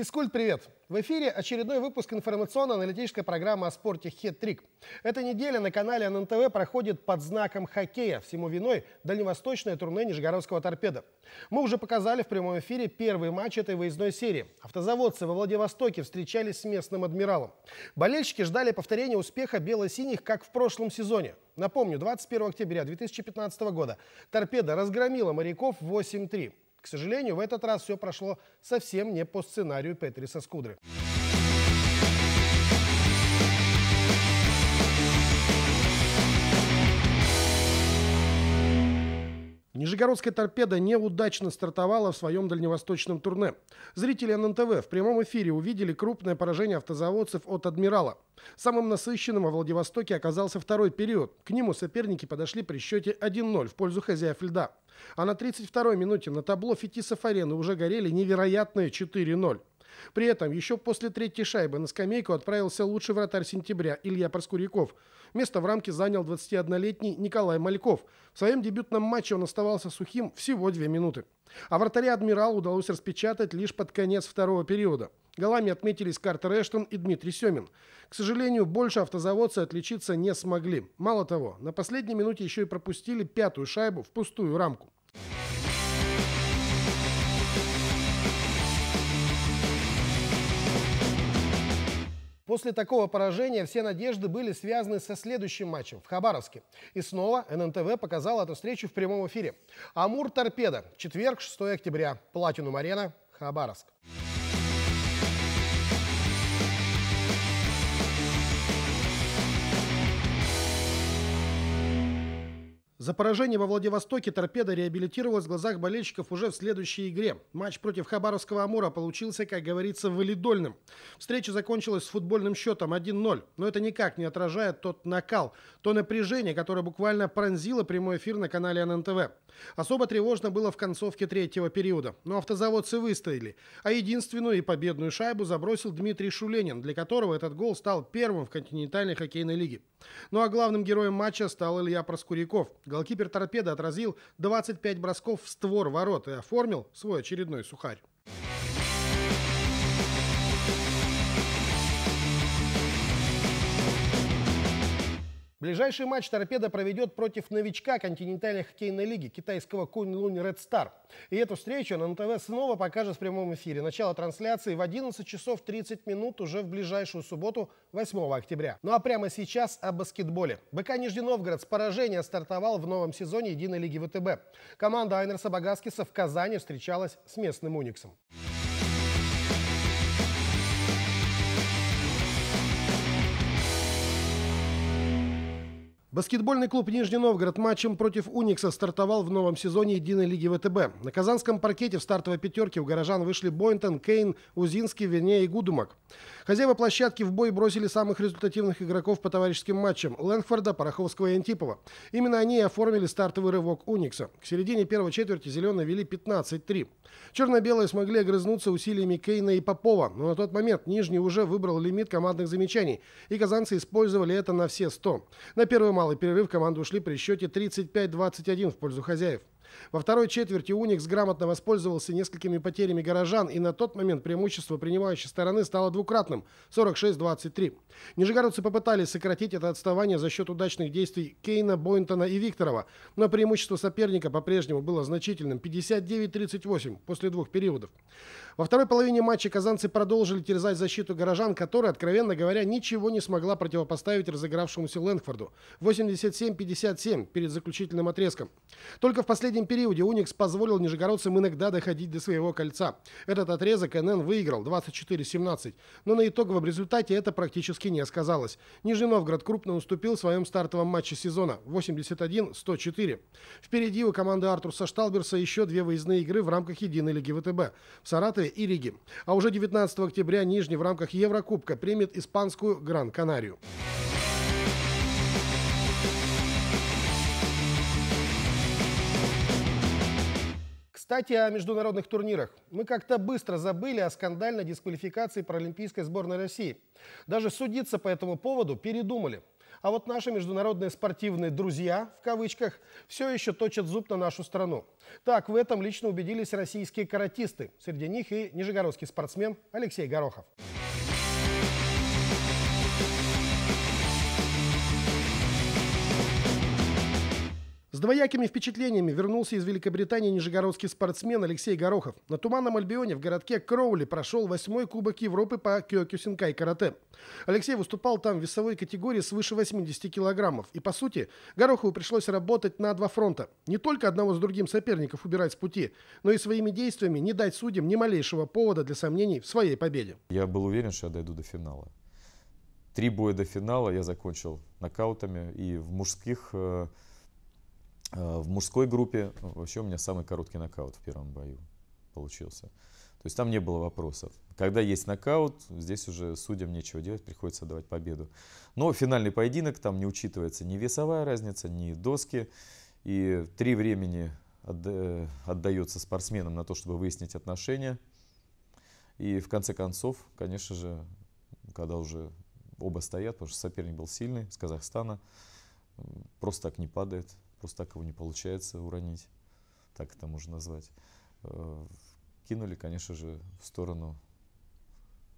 Физкульт, привет! В эфире очередной выпуск информационно-аналитической программы о спорте «Хет-трик». Эта неделя на канале ННТВ проходит под знаком хоккея. Всему виной дальневосточное турне Нижегородского торпеда. Мы уже показали в прямом эфире первый матч этой выездной серии. Автозаводцы во Владивостоке встречались с местным адмиралом. Болельщики ждали повторения успеха бело-синих, как в прошлом сезоне. Напомню, 21 октября 2015 года «Торпеда» разгромила моряков 8-3. К сожалению, в этот раз все прошло совсем не по сценарию Петриса Скудры. Нижегородская торпеда неудачно стартовала в своем дальневосточном турне. Зрители ННТВ в прямом эфире увидели крупное поражение автозаводцев от «Адмирала». Самым насыщенным во Владивостоке оказался второй период. К нему соперники подошли при счете 1-0 в пользу хозяев льда. А на 32-й минуте на табло Фетисов арены уже горели невероятные 4-0. При этом еще после третьей шайбы на скамейку отправился лучший вратарь сентября Илья Проскуряков. Место в рамке занял 21-летний Николай Мальков. В своем дебютном матче он оставался сухим всего две минуты. А вратаря «Адмирал» удалось распечатать лишь под конец второго периода. Голами отметились Картер Эштон и Дмитрий Семин. К сожалению, больше автозаводцы отличиться не смогли. Мало того, на последней минуте еще и пропустили пятую шайбу в пустую рамку. После такого поражения все надежды были связаны со следующим матчем в Хабаровске. И снова ННТВ показал эту встречу в прямом эфире. Амур-Торпеда. Четверг, 6 октября. Платинум-арена. Хабаровск. За поражение во Владивостоке торпеда реабилитировалась в глазах болельщиков уже в следующей игре. Матч против Хабаровского Амура получился, как говорится, валидольным. Встреча закончилась с футбольным счетом 1-0, но это никак не отражает тот накал, то напряжение, которое буквально пронзило прямой эфир на канале ННТВ. Особо тревожно было в концовке третьего периода, но автозаводцы выстояли, а единственную и победную шайбу забросил Дмитрий Шуленин, для которого этот гол стал первым в континентальной хоккейной лиге. Ну а главным героем матча стал Илья Проскуряков – Голкипер торпеда отразил 25 бросков в створ ворот и оформил свой очередной сухарь. Ближайший матч «Торпеда» проведет против новичка континентальной хоккейной лиги китайского Кунь-Лунь Ред Стар. И эту встречу на НТВ снова покажет в прямом эфире. Начало трансляции в 11 часов 30 минут уже в ближайшую субботу 8 октября. Ну а прямо сейчас о баскетболе. БК Нижний Новгород с поражения стартовал в новом сезоне единой лиги ВТБ. Команда Айнерса Багаскиса в Казани встречалась с местным «Униксом». Баскетбольный клуб Нижний Новгород матчем против «Уникса» стартовал в новом сезоне единой лиги ВТБ. На казанском паркете в стартовой пятерке у горожан вышли Бойнтон, Кейн, Узинский, Вернее и Гудумак. Хозяева площадки в бой бросили самых результативных игроков по товарищеским матчам – Лэнфорда, Пороховского и Антипова. Именно они и оформили стартовый рывок «Уникса». К середине первой четверти «Зеленые» вели 15-3. Черно-белые смогли огрызнуться усилиями Кейна и Попова, но на тот момент Нижний уже выбрал лимит командных замечаний, и казанцы использовали это на все 100. На первом малый перерыв команды ушли при счете 35-21 в пользу хозяев. Во второй четверти Уникс грамотно воспользовался несколькими потерями горожан, и на тот момент преимущество принимающей стороны стало двукратным – 46-23. Нижегородцы попытались сократить это отставание за счет удачных действий Кейна, Бойнтона и Викторова, но преимущество соперника по-прежнему было значительным – 59-38 после двух периодов. Во второй половине матча казанцы продолжили терзать защиту горожан, которая, откровенно говоря, ничего не смогла противопоставить разыгравшемуся Лэнгфорду – 87-57 перед заключительным отрезком. Только в последний последнем периоде Уникс позволил нижегородцам иногда доходить до своего кольца. Этот отрезок НН выиграл 24-17, но на итоговом результате это практически не сказалось. Нижний Новгород крупно уступил в своем стартовом матче сезона 81-104. Впереди у команды Артурса Шталберса еще две выездные игры в рамках единой лиги ВТБ в Саратове и Риге. А уже 19 октября Нижний в рамках Еврокубка примет испанскую Гран-Канарию. Кстати, о международных турнирах. Мы как-то быстро забыли о скандальной дисквалификации паралимпийской сборной России. Даже судиться по этому поводу передумали. А вот наши международные спортивные «друзья» в кавычках все еще точат зуб на нашу страну. Так в этом лично убедились российские каратисты. Среди них и нижегородский спортсмен Алексей Горохов. С двоякими впечатлениями вернулся из Великобритании нижегородский спортсмен Алексей Горохов. На Туманном Альбионе в городке Кроули прошел восьмой Кубок Европы по кёкюсинкай карате. Алексей выступал там в весовой категории свыше 80 килограммов. И по сути, Горохову пришлось работать на два фронта. Не только одного с другим соперников убирать с пути, но и своими действиями не дать судьям ни малейшего повода для сомнений в своей победе. Я был уверен, что я дойду до финала. Три боя до финала я закончил нокаутами и в мужских э, Э, в мужской группе э, вообще у меня самый короткий нокаут в первом бою получился. То есть там не было вопросов. Когда есть нокаут, здесь уже судьям нечего делать, приходится давать победу. Но финальный поединок, там не учитывается ни весовая разница, ни доски. И три времени э, отдается спортсменам на то, чтобы выяснить отношения. И в конце концов, конечно же, когда уже оба стоят, потому что соперник был сильный, с Казахстана, просто так не падает. Просто так его не получается уронить, так это можно назвать. Э, кинули, конечно же, в сторону,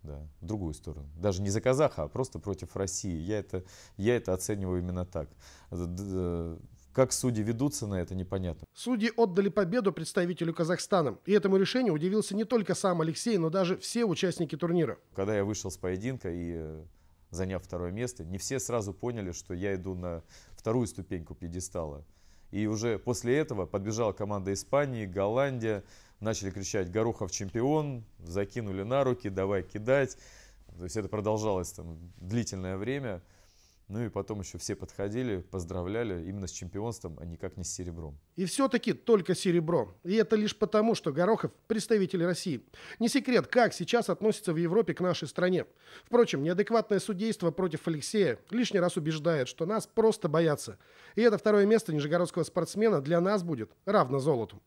да, в другую сторону. Даже не за казаха, а просто против России. Я это, я это оцениваю именно так. Э, как судьи ведутся на это, непонятно. Судьи отдали победу представителю Казахстана. И этому решению удивился не только сам Алексей, но даже все участники турнира. Когда я вышел с поединка и э, заняв второе место, не все сразу поняли, что я иду на вторую ступеньку пьедестала. И уже после этого подбежала команда Испании, Голландия, начали кричать «Горохов чемпион», закинули на руки, давай кидать. То есть это продолжалось там длительное время. Ну и потом еще все подходили, поздравляли именно с чемпионством, а никак не с серебром. И все-таки только серебро. И это лишь потому, что Горохов – представитель России. Не секрет, как сейчас относится в Европе к нашей стране. Впрочем, неадекватное судейство против Алексея лишний раз убеждает, что нас просто боятся. И это второе место нижегородского спортсмена для нас будет равно золоту.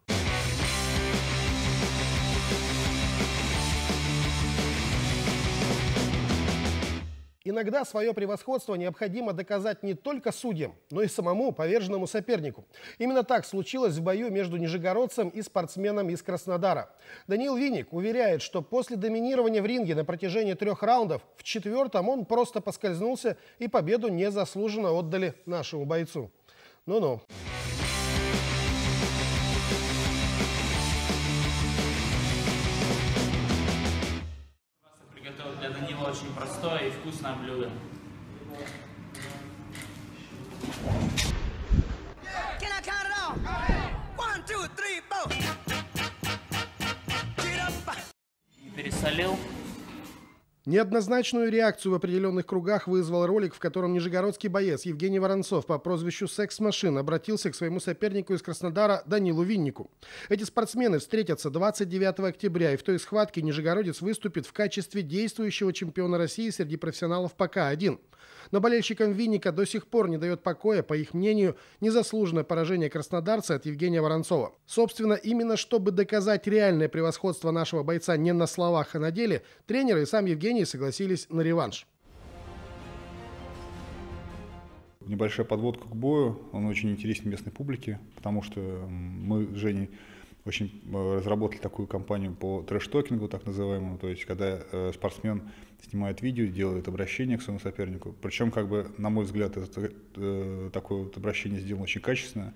Иногда свое превосходство необходимо доказать не только судьям, но и самому поверженному сопернику. Именно так случилось в бою между нижегородцем и спортсменом из Краснодара. Даниил Виник уверяет, что после доминирования в ринге на протяжении трех раундов, в четвертом он просто поскользнулся и победу незаслуженно отдали нашему бойцу. Ну-ну. простое и вкусное блюдо. пересолил. Неоднозначную реакцию в определенных кругах вызвал ролик, в котором нижегородский боец Евгений Воронцов по прозвищу «Секс-машин» обратился к своему сопернику из Краснодара Данилу Виннику. Эти спортсмены встретятся 29 октября, и в той схватке нижегородец выступит в качестве действующего чемпиона России среди профессионалов пока один. Но болельщикам Винника до сих пор не дает покоя, по их мнению, незаслуженное поражение краснодарца от Евгения Воронцова. Собственно, именно чтобы доказать реальное превосходство нашего бойца не на словах, а на деле, тренеры и сам Евгений согласились на реванш. Небольшая подводка к бою, он очень интересен местной публике, потому что мы с Женей очень э, разработали такую кампанию по трэш-токингу, так называемому, то есть когда э, спортсмен снимают видео, делают обращение к своему сопернику. Причем, как бы, на мой взгляд, это, э, такое вот обращение сделано очень качественно,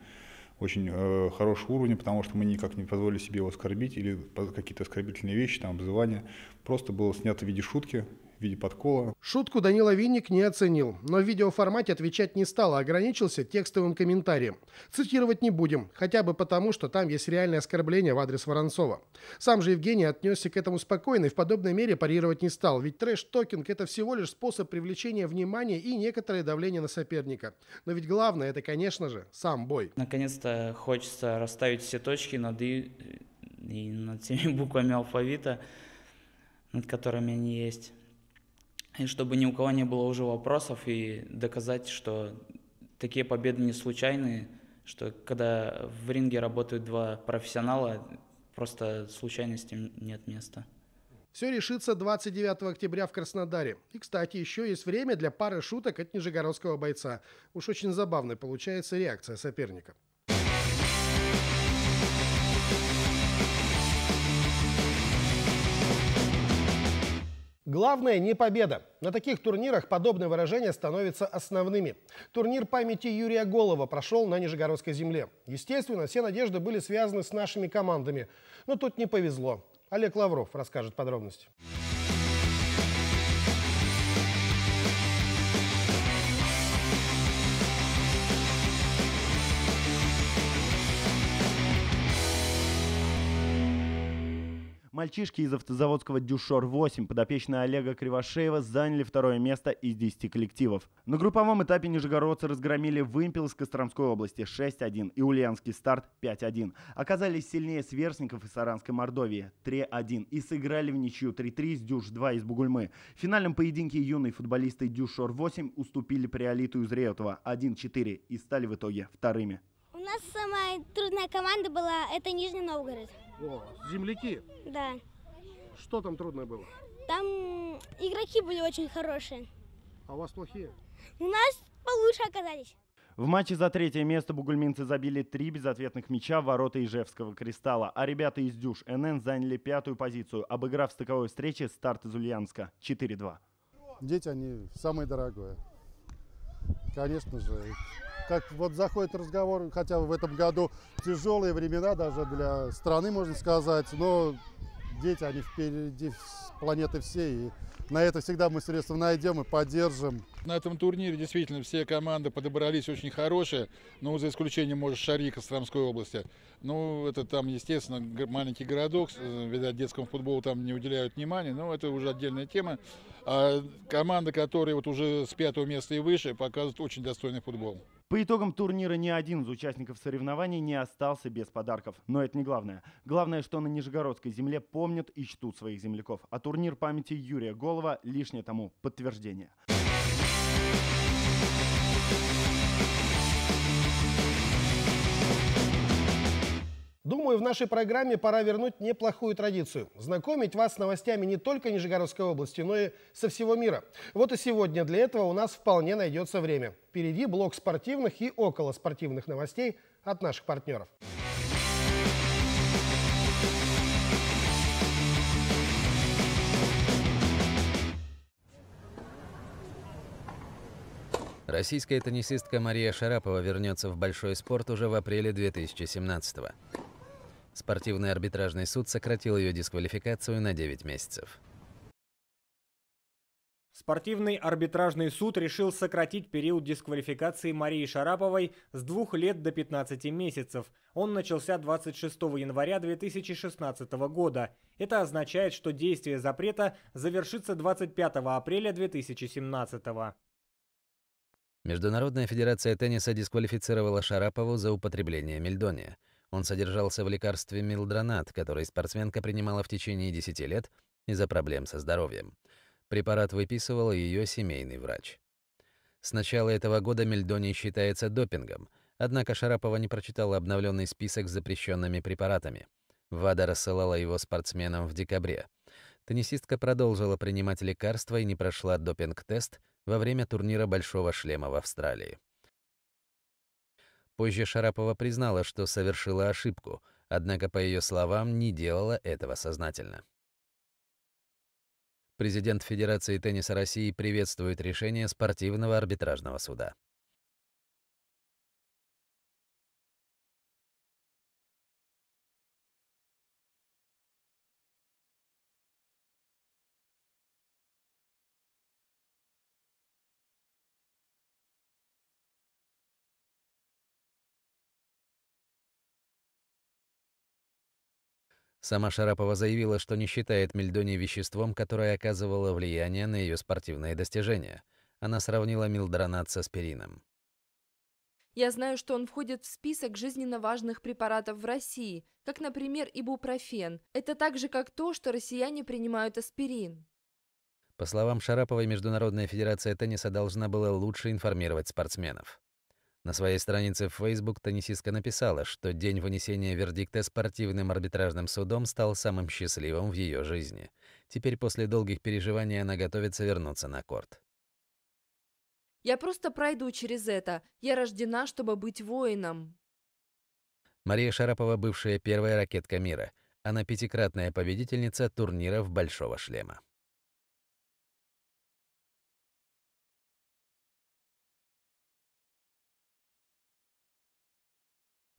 очень э, хорошего уровня, потому что мы никак не позволили себе его оскорбить или какие-то оскорбительные вещи, там, обзывания. Просто было снято в виде шутки, в виде подкола. Шутку Данила Винник не оценил, но в видеоформате отвечать не стал, а ограничился текстовым комментарием. Цитировать не будем, хотя бы потому, что там есть реальное оскорбление в адрес Воронцова. Сам же Евгений отнесся к этому спокойно и в подобной мере парировать не стал, ведь трэш-токинг – это всего лишь способ привлечения внимания и некоторое давление на соперника. Но ведь главное – это, конечно же, сам бой. Наконец-то хочется расставить все точки над и, э, и над всеми буквами алфавита, над которыми они есть и чтобы ни у кого не было уже вопросов и доказать, что такие победы не случайны, что когда в ринге работают два профессионала, просто случайности нет места. Все решится 29 октября в Краснодаре. И, кстати, еще есть время для пары шуток от нижегородского бойца. Уж очень забавной получается реакция соперника. Главное не победа. На таких турнирах подобные выражения становятся основными. Турнир памяти Юрия Голова прошел на Нижегородской земле. Естественно, все надежды были связаны с нашими командами. Но тут не повезло. Олег Лавров расскажет подробности. Мальчишки из автозаводского «Дюшор-8», подопечные Олега Кривошеева, заняли второе место из 10 коллективов. На групповом этапе нижегородцы разгромили «Вымпел» из Костромской области 6-1 и «Ульянский старт» 5-1. Оказались сильнее сверстников из Саранской Мордовии 3-1 и сыграли в ничью 3-3 с «Дюш-2» из Бугульмы. В финальном поединке юные футболисты «Дюшор-8» уступили приолиту из Реутова 1-4 и стали в итоге вторыми. У нас самая трудная команда была, это Нижний Новгород. О, земляки. Да. Что там трудное было? Там игроки были очень хорошие. А у вас плохие? У нас получше оказались. В матче за третье место бугульминцы забили три безответных мяча в ворота Ижевского «Кристалла», а ребята из «Дюш» НН заняли пятую позицию, обыграв в стыковой встрече старт из Ульянска 4-2. Дети, они самое дорогое. Конечно же, как вот заходит разговор, хотя в этом году тяжелые времена даже для страны, можно сказать, но дети, они впереди планеты всей, и на это всегда мы средства найдем и поддержим. На этом турнире действительно все команды подобрались очень хорошие, ну, за исключением, может, Шарика с Трамской области. Ну, это там, естественно, маленький городок, э, видать, детскому футболу там не уделяют внимания, но это уже отдельная тема. А команды, которые вот уже с пятого места и выше, показывают очень достойный футбол. По итогам турнира ни один из участников соревнований не остался без подарков. Но это не главное. Главное, что на Нижегородской земле помнят и чтут своих земляков. А турнир памяти Юрия Голова Новоселова – лишнее тому подтверждение. Думаю, в нашей программе пора вернуть неплохую традицию. Знакомить вас с новостями не только Нижегородской области, но и со всего мира. Вот и сегодня для этого у нас вполне найдется время. Впереди блок спортивных и околоспортивных новостей от наших партнеров. Российская теннисистка Мария Шарапова вернется в большой спорт уже в апреле 2017 года. Спортивный арбитражный суд сократил ее дисквалификацию на 9 месяцев. Спортивный арбитражный суд решил сократить период дисквалификации Марии Шараповой с двух лет до 15 месяцев. Он начался 26 января 2016 года. Это означает, что действие запрета завершится 25 апреля 2017 года. Международная федерация тенниса дисквалифицировала Шарапову за употребление мельдония. Он содержался в лекарстве милдронат, который спортсменка принимала в течение 10 лет из-за проблем со здоровьем. Препарат выписывал ее семейный врач. С начала этого года мельдоний считается допингом, однако Шарапова не прочитала обновленный список с запрещенными препаратами. ВАДА рассылала его спортсменам в декабре. Теннисистка продолжила принимать лекарства и не прошла допинг-тест, во время турнира «Большого шлема» в Австралии. Позже Шарапова признала, что совершила ошибку, однако, по ее словам, не делала этого сознательно. Президент Федерации тенниса России приветствует решение спортивного арбитражного суда. Сама Шарапова заявила, что не считает мельдоний веществом, которое оказывало влияние на ее спортивные достижения. Она сравнила милдронат с аспирином. Я знаю, что он входит в список жизненно важных препаратов в России, как, например, ибупрофен. Это так же, как то, что россияне принимают аспирин. По словам Шараповой, Международная федерация тенниса должна была лучше информировать спортсменов. На своей странице в Facebook теннисистка написала, что день вынесения вердикта спортивным арбитражным судом стал самым счастливым в ее жизни. Теперь после долгих переживаний она готовится вернуться на корт. «Я просто пройду через это. Я рождена, чтобы быть воином». Мария Шарапова — бывшая первая ракетка мира. Она пятикратная победительница турниров «Большого шлема».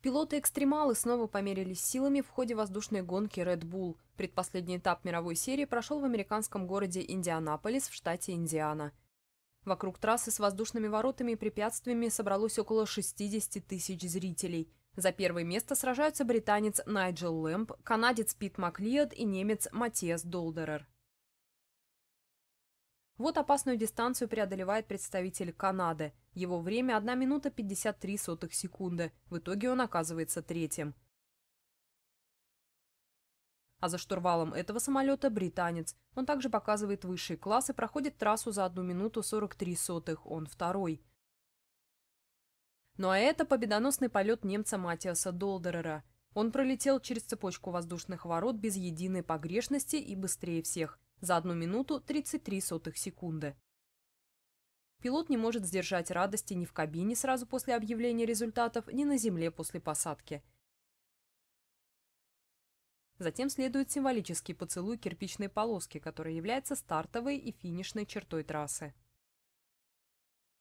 Пилоты-экстремалы снова померились силами в ходе воздушной гонки Red Bull. Предпоследний этап мировой серии прошел в американском городе Индианаполис в штате Индиана. Вокруг трассы с воздушными воротами и препятствиями собралось около 60 тысяч зрителей. За первое место сражаются британец Найджел Лэмп, канадец Пит Маклиод и немец Матиас Долдерер. Вот опасную дистанцию преодолевает представитель Канады. Его время 1 минута 53 сотых секунды. В итоге он оказывается третьим. А за штурвалом этого самолета британец. Он также показывает высший класс и проходит трассу за 1 минуту 43 сотых. Он второй. Ну а это победоносный полет немца Матиаса Долдерера. Он пролетел через цепочку воздушных ворот без единой погрешности и быстрее всех за 1 минуту 33 сотых секунды. Пилот не может сдержать радости ни в кабине сразу после объявления результатов, ни на земле после посадки. Затем следует символический поцелуй кирпичной полоски, которая является стартовой и финишной чертой трассы.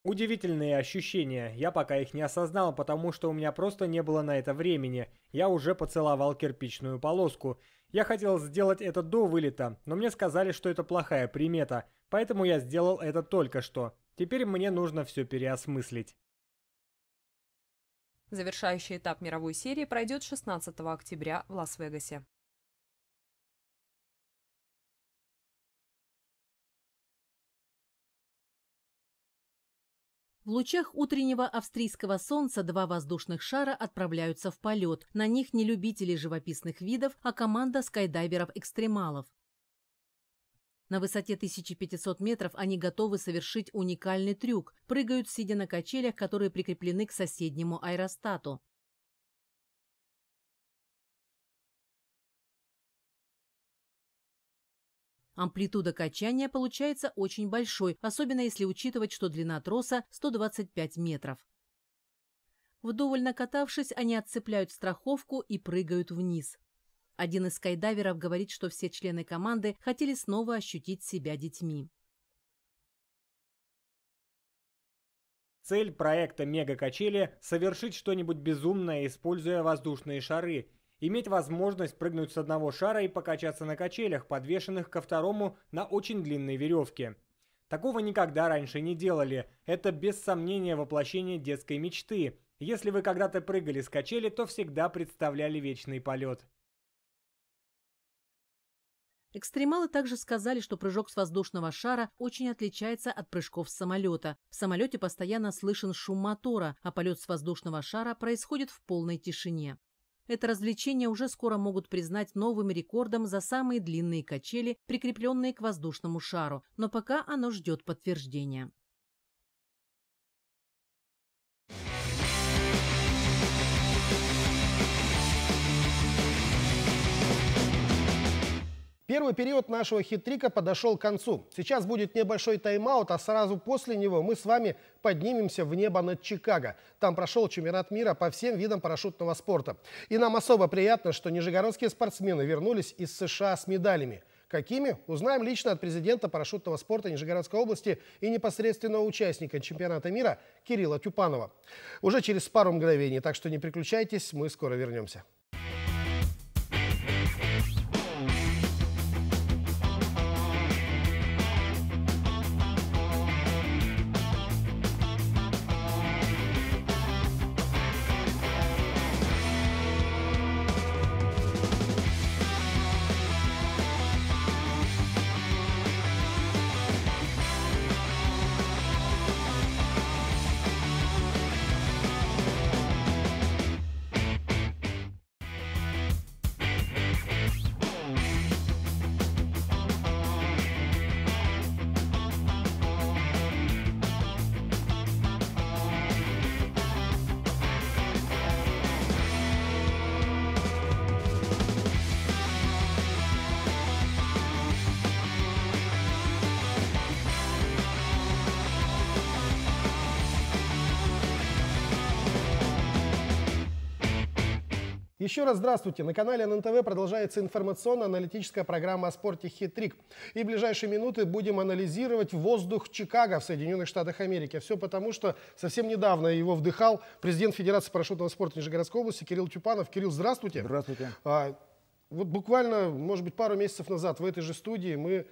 Удивительные ощущения. Я пока их не осознал, потому что у меня просто не было на это времени. Я уже поцеловал кирпичную полоску. Я хотел сделать это до вылета, но мне сказали, что это плохая примета, поэтому я сделал это только что. Теперь мне нужно все переосмыслить. Завершающий этап мировой серии пройдет 16 октября в Лас-Вегасе. В лучах утреннего австрийского солнца два воздушных шара отправляются в полет. На них не любители живописных видов, а команда скайдайверов-экстремалов. На высоте 1500 метров они готовы совершить уникальный трюк, прыгают, сидя на качелях, которые прикреплены к соседнему аэростату. Амплитуда качания получается очень большой, особенно если учитывать, что длина троса 125 метров. Вдоволь накатавшись, они отцепляют страховку и прыгают вниз. Один из скайдайверов говорит, что все члены команды хотели снова ощутить себя детьми. Цель проекта «Мегакачели» — совершить что-нибудь безумное, используя воздушные шары, иметь возможность прыгнуть с одного шара и покачаться на качелях, подвешенных ко второму на очень длинной веревке. Такого никогда раньше не делали. Это без сомнения воплощение детской мечты. Если вы когда-то прыгали с качели, то всегда представляли вечный полет. Экстремалы также сказали, что прыжок с воздушного шара очень отличается от прыжков с самолета. В самолете постоянно слышен шум мотора, а полет с воздушного шара происходит в полной тишине. Это развлечение уже скоро могут признать новым рекордом за самые длинные качели, прикрепленные к воздушному шару, но пока оно ждет подтверждения. Первый период нашего хитрика подошел к концу. Сейчас будет небольшой тайм-аут, а сразу после него мы с вами поднимемся в небо над Чикаго. Там прошел чемпионат мира по всем видам парашютного спорта. И нам особо приятно, что нижегородские спортсмены вернулись из США с медалями. Какими? Узнаем лично от президента парашютного спорта Нижегородской области и непосредственного участника чемпионата мира Кирилла Тюпанова. Уже через пару мгновений, так что не переключайтесь, мы скоро вернемся. Еще раз здравствуйте. На канале ННТВ продолжается информационно-аналитическая программа о спорте «Хитрик». И в ближайшие минуты будем анализировать воздух Чикаго в Соединенных Штатах Америки. Все потому, что совсем недавно его вдыхал президент Федерации парашютного спорта Нижегородской области Кирилл Тюпанов. Кирилл, здравствуйте. Здравствуйте. А, вот буквально, может быть, пару месяцев назад в этой же студии мы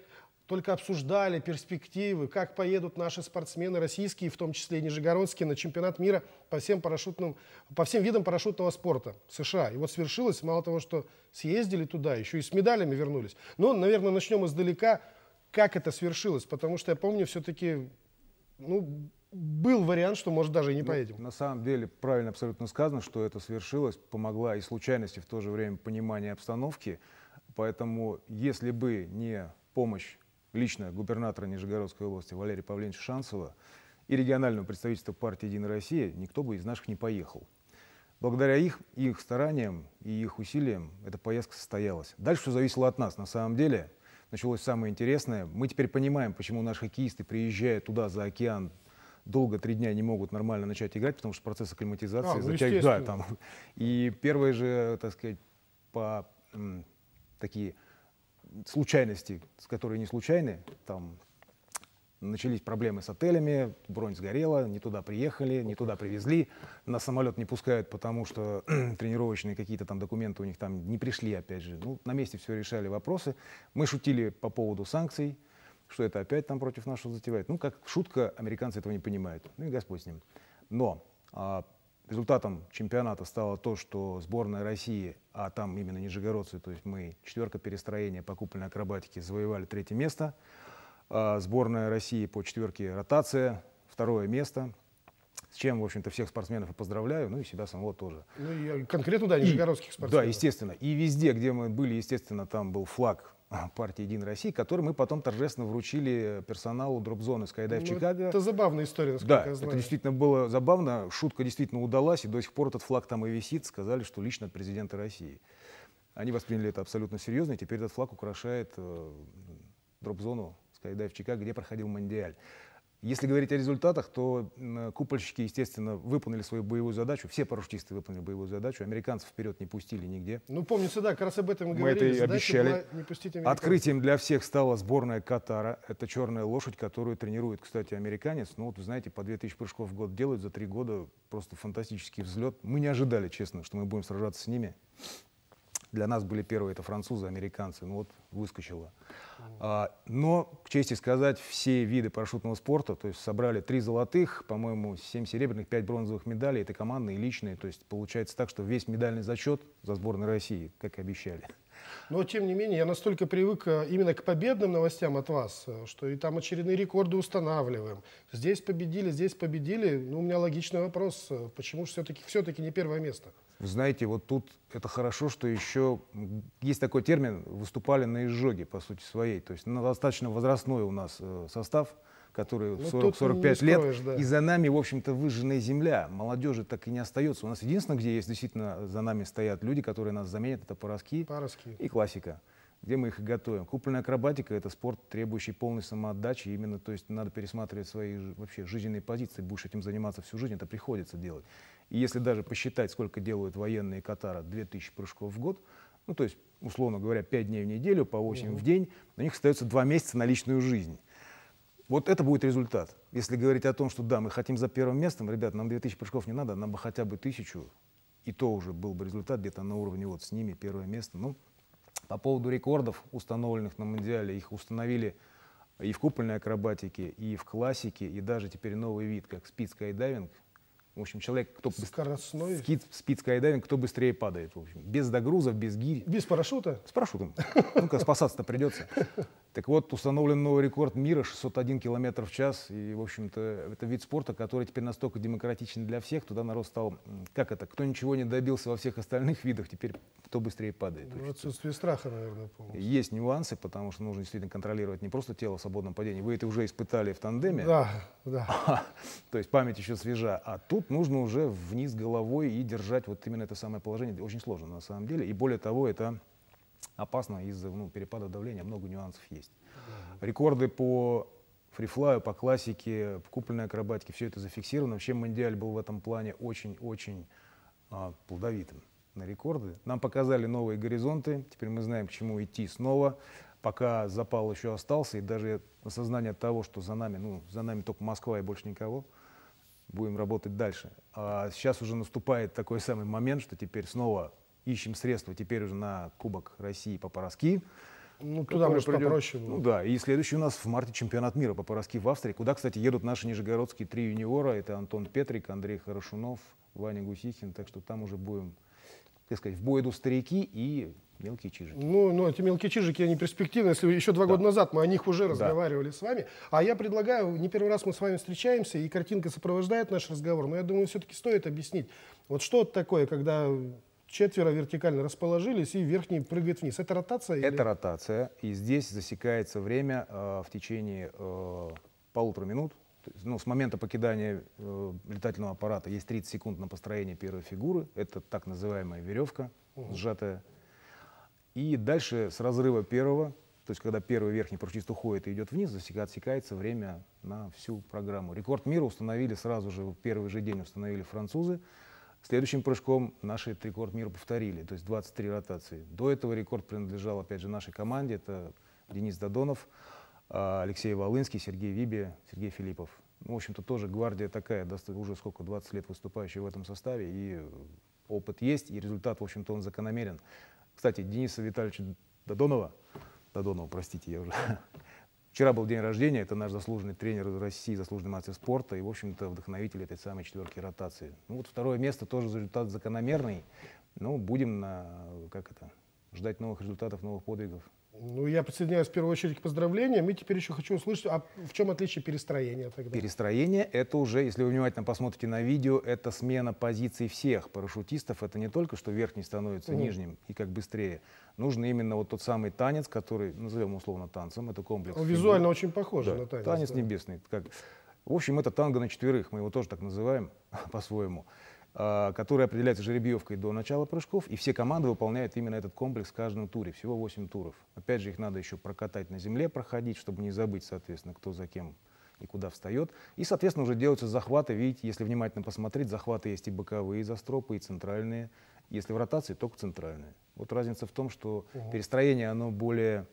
только обсуждали перспективы, как поедут наши спортсмены российские, в том числе и нижегородские, на чемпионат мира по всем, парашютным, по всем видам парашютного спорта США. И вот свершилось, мало того, что съездили туда, еще и с медалями вернулись. Но, наверное, начнем издалека, как это свершилось, потому что я помню все-таки, ну, был вариант, что, может, даже и не ну, поедем. На самом деле, правильно абсолютно сказано, что это свершилось, помогла и случайности, в то же время понимание обстановки. Поэтому, если бы не помощь лично губернатора Нижегородской области Валерия Павловича Шанцева и регионального представительства партии «Единая Россия» никто бы из наших не поехал. Благодаря их, их стараниям и их усилиям эта поездка состоялась. Дальше все зависело от нас. На самом деле началось самое интересное. Мы теперь понимаем, почему наши хоккеисты, приезжая туда, за океан, долго три дня не могут нормально начать играть, потому что процесс а, акклиматизации а, ну, затягивает. Да, И первые же, так сказать, по, такие случайности, которые не случайны, там начались проблемы с отелями, бронь сгорела, не туда приехали, не туда привезли, на самолет не пускают, потому что тренировочные какие-то там документы у них там не пришли, опять же. Ну, на месте все решали вопросы. Мы шутили по поводу санкций, что это опять там против нашего затевает. Ну, как шутка, американцы этого не понимают. Ну и Господь с ним. Но а, Результатом чемпионата стало то, что сборная России, а там именно нижегородцы, то есть мы четверка перестроения по купольной акробатике завоевали третье место. А сборная России по четверке ротация, второе место. С чем, в общем-то, всех спортсменов и поздравляю, ну и себя самого тоже. Ну и конкретно, да, нижегородских и, спортсменов. Да, естественно. И везде, где мы были, естественно, там был флаг а, партии «Единой России», который мы потом торжественно вручили персоналу дропзоны Skydive в ну, Чикаго. Это забавная история, насколько да, я знаю. это действительно было забавно. Шутка действительно удалась, и до сих пор этот флаг там и висит. Сказали, что лично от президента России. Они восприняли это абсолютно серьезно, и теперь этот флаг украшает э, дропзону в Чикаго, где проходил Мондиаль. Если говорить о результатах, то купольщики, естественно, выполнили свою боевую задачу. Все парашютисты выполнили боевую задачу. Американцев вперед не пустили нигде. Ну, помню, да, как раз об этом и говорили. Мы это и обещали. Не Открытием для всех стала сборная Катара. Это черная лошадь, которую тренирует, кстати, американец. Ну, вот, вы знаете, по 2000 прыжков в год делают за три года. Просто фантастический взлет. Мы не ожидали, честно, что мы будем сражаться с ними. Для нас были первые это французы, американцы. Ну вот выскочило. А, но, к чести сказать, все виды парашютного спорта, то есть собрали три золотых, по-моему, семь серебряных, пять бронзовых медалей, это командные, личные. То есть получается так, что весь медальный зачет за сборной России, как и обещали. Но, тем не менее, я настолько привык э, именно к победным новостям от вас, э, что и там очередные рекорды устанавливаем. Здесь победили, здесь победили. Ну, у меня логичный вопрос, э, почему же все-таки все, -таки, все -таки не первое место? Знаете, вот тут это хорошо, что еще есть такой термин, выступали на изжоге, по сути своей. То есть на ну, достаточно возрастной у нас э, состав, который ну, 40-45 лет, да. и за нами, в общем-то, выжженная земля. Молодежи так и не остается. У нас единственное, где есть действительно за нами стоят люди, которые нас заменят, это порошки, порошки. и классика где мы их и готовим. Купольная акробатика — это спорт, требующий полной самоотдачи. Именно, то есть надо пересматривать свои вообще жизненные позиции. Будешь этим заниматься всю жизнь, это приходится делать. И если даже посчитать, сколько делают военные Катара, 2000 прыжков в год, ну, то есть, условно говоря, 5 дней в неделю, по 8 mm в день, на них остается 2 месяца на личную жизнь. Вот это будет результат. Если говорить о том, что да, мы хотим за первым местом, ребят, нам 2000 прыжков не надо, нам бы хотя бы тысячу, и то уже был бы результат где-то на уровне вот с ними первое место. Ну, по поводу рекордов, установленных на Мондиале, их установили и в купольной акробатике, и в классике, и даже теперь новый вид, как спид скайдайвинг, в общем, человек, кто Скоростной. Скид, спит скайдайвинг, кто быстрее падает. В общем, без догрузов, без гири. Без парашюта? С парашютом. Ну-ка, спасаться-то придется. Так вот, установлен новый рекорд мира 601 км в час. И, в общем-то, это вид спорта, который теперь настолько демократичен для всех. Туда народ стал, как это, кто ничего не добился во всех остальных видах, теперь кто быстрее падает. Ну, отсутствие страха, наверное, полностью. Есть нюансы, потому что нужно действительно контролировать не просто тело в свободном падении. Вы это уже испытали в тандеме. Да, да. То есть память еще свежа. А тут нужно уже вниз головой и держать вот именно это самое положение. Очень сложно на самом деле. И более того, это опасно из-за ну, перепада давления, много нюансов есть. Рекорды по фрифлаю, по классике, по купольной акробатике, все это зафиксировано. Вообще Мондиаль был в этом плане очень-очень а, плодовитым на рекорды. Нам показали новые горизонты, теперь мы знаем, к чему идти снова. Пока запал еще остался, и даже осознание того, что за нами, ну, за нами только Москва и больше никого, будем работать дальше. А сейчас уже наступает такой самый момент, что теперь снова ищем средства теперь уже на Кубок России по Пороски. Ну, туда мы придет... попроще ну было. Ну да, и следующий у нас в марте чемпионат мира по Пороски в Австрии, куда, кстати, едут наши нижегородские три юниора. Это Антон Петрик, Андрей Хорошунов, Ваня Гусихин. Так что там уже будем, так сказать, в бой идут старики и Мелкие чижики. Ну, но ну, эти мелкие чижики, они перспективны. Если еще два да. года назад мы о них уже разговаривали да. с вами. А я предлагаю, не первый раз мы с вами встречаемся, и картинка сопровождает наш разговор, но я думаю, все-таки стоит объяснить. Вот что такое, когда четверо вертикально расположились, и верхний прыгает вниз. Это ротация? Это или? ротация, и здесь засекается время э, в течение э, полутора минут. Есть, ну, с момента покидания э, летательного аппарата есть 30 секунд на построение первой фигуры. Это так называемая веревка, угу. сжатая. И дальше с разрыва первого, то есть когда первый верхний парашютист уходит и идет вниз, засекается время на всю программу. Рекорд мира установили сразу же, в первый же день установили французы. Следующим прыжком наш этот рекорд мира повторили, то есть 23 ротации. До этого рекорд принадлежал, опять же, нашей команде. Это Денис Додонов, а, Алексей Волынский, Сергей Виби, Сергей Филиппов. Ну, в общем-то, тоже гвардия такая, уже сколько, 20 лет выступающая в этом составе, и опыт есть, и результат, в общем-то, он закономерен. Кстати, Дениса Витальевича Додонова, Додонова, простите, я уже Вчера был день рождения, это наш заслуженный тренер России, заслуженный мастер спорта и, в общем-то, вдохновитель этой самой четверки ротации. Ну вот второе место тоже результат закономерный. Ну, будем на, как это, ждать новых результатов, новых подвигов. Ну, я присоединяюсь в первую очередь к поздравлениям. И теперь еще хочу услышать, а в чем отличие перестроения тогда? Перестроение — это уже, если вы внимательно посмотрите на видео, это смена позиций всех парашютистов. Это не только, что верхний становится угу. нижним и как быстрее. Нужен именно вот тот самый танец, который, назовем условно танцем, это комплекс. Он фигур. визуально очень похож да, на танец. Танец да. небесный. Как... В общем, это танго на четверых, мы его тоже так называем по-своему. Э, которые определяется жеребьевкой до начала прыжков, и все команды выполняют именно этот комплекс в каждом туре, всего 8 туров. Опять же, их надо еще прокатать на земле, проходить, чтобы не забыть, соответственно, кто за кем и куда встает. И, соответственно, уже делаются захваты, видите, если внимательно посмотреть, захваты есть и боковые и застропы, и центральные. Если в ротации, только центральные. Вот разница в том, что угу. перестроение, оно более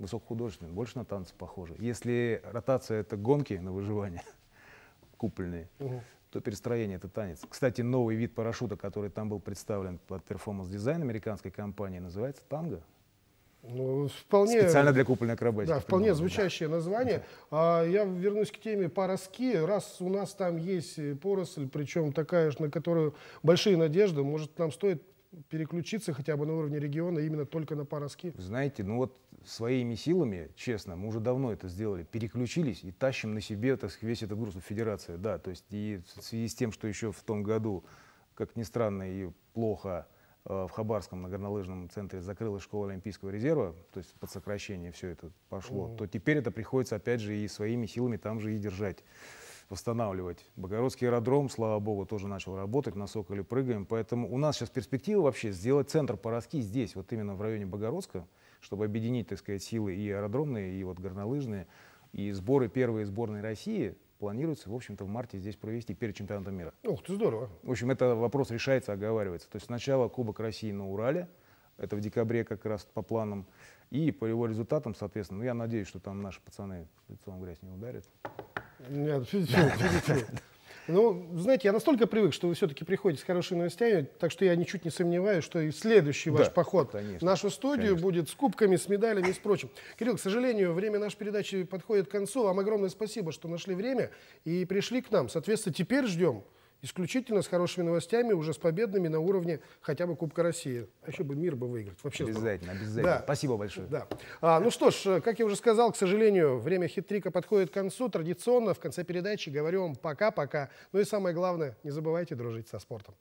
высокохудожественное, больше на танцы похоже. Если ротация — это гонки на выживание, купольные, угу то перестроение — это танец. Кстати, новый вид парашюта, который там был представлен под перформанс-дизайн американской компании, называется танго. Ну, вполне, Специально для купольной акробатики. Да, вполне придумано, звучащее да. название. Да. А, я вернусь к теме пороски. Раз у нас там есть поросль, причем такая же, на которую большие надежды, может, нам стоит переключиться хотя бы на уровне региона именно только на пароски? Знаете, ну вот своими силами, честно, мы уже давно это сделали, переключились и тащим на себе так, весь этот груз Федерация, да, то есть и в связи с тем, что еще в том году, как ни странно и плохо, э, в Хабарском на горнолыжном центре закрылась школа Олимпийского резерва, то есть под сокращение все это пошло, mm. -hmm. то теперь это приходится опять же и своими силами там же и держать восстанавливать. Богородский аэродром, слава богу, тоже начал работать, на Соколе прыгаем. Поэтому у нас сейчас перспектива вообще сделать центр по здесь, вот именно в районе Богородска, чтобы объединить, так сказать, силы и аэродромные, и вот горнолыжные. И сборы первые сборной России планируется, в общем-то, в марте здесь провести перед чемпионатом мира. Ух ты, здорово. В общем, это вопрос решается, оговаривается. То есть сначала Кубок России на Урале, это в декабре как раз по планам, и по его результатам, соответственно, ну, я надеюсь, что там наши пацаны лицом грязь не ударят. Нет, шучу, шучу. Ну, знаете, я настолько привык, что вы все-таки приходите с хорошими новостями, так что я ничуть не сомневаюсь, что и следующий ваш да, поход конечно, в нашу студию конечно. будет с кубками, с медалями и с прочим. Кирилл, к сожалению, время нашей передачи подходит к концу. Вам огромное спасибо, что нашли время и пришли к нам. Соответственно, теперь ждем исключительно с хорошими новостями, уже с победными на уровне хотя бы Кубка России. А еще бы мир бы выиграть. Вообще обязательно, здорово. обязательно. Да. Спасибо большое. Да. А, ну что ж, э, как я уже сказал, к сожалению, время хитрика подходит к концу. Традиционно в конце передачи говорю вам пока-пока. Ну и самое главное, не забывайте дружить со спортом.